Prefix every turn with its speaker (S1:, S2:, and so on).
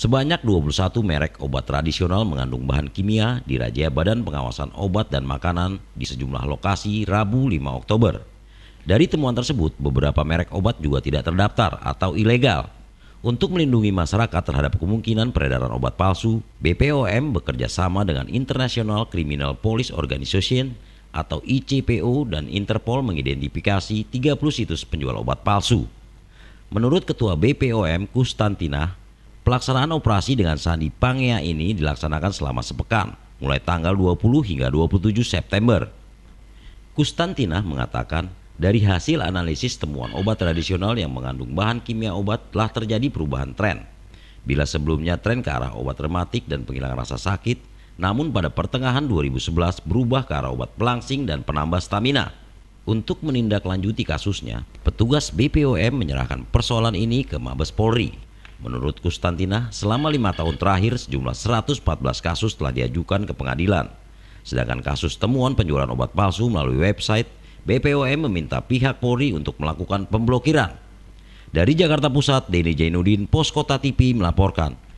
S1: Sebanyak 21 merek obat tradisional mengandung bahan kimia dirajia Badan Pengawasan Obat dan Makanan di sejumlah lokasi Rabu 5 Oktober. Dari temuan tersebut, beberapa merek obat juga tidak terdaftar atau ilegal. Untuk melindungi masyarakat terhadap kemungkinan peredaran obat palsu, BPOM bekerja sama dengan International Criminal Police Organization atau ICPO dan Interpol mengidentifikasi 30 situs penjual obat palsu. Menurut Ketua BPOM Kustantina, Pelaksanaan operasi dengan Sandi Pangea ini dilaksanakan selama sepekan, mulai tanggal 20 hingga 27 September. Kustantina mengatakan, dari hasil analisis temuan obat tradisional yang mengandung bahan kimia obat telah terjadi perubahan tren. Bila sebelumnya tren ke arah obat rematik dan penghilang rasa sakit, namun pada pertengahan 2011 berubah ke arah obat pelangsing dan penambah stamina. Untuk menindaklanjuti kasusnya, petugas BPOM menyerahkan persoalan ini ke Mabes Polri. Menurut Kustantina, selama lima tahun terakhir sejumlah 114 kasus telah diajukan ke pengadilan. Sedangkan kasus temuan penjualan obat palsu melalui website, BPOM meminta pihak Polri untuk melakukan pemblokiran. Dari Jakarta Pusat, Denny Jainudin, Poskota TV melaporkan.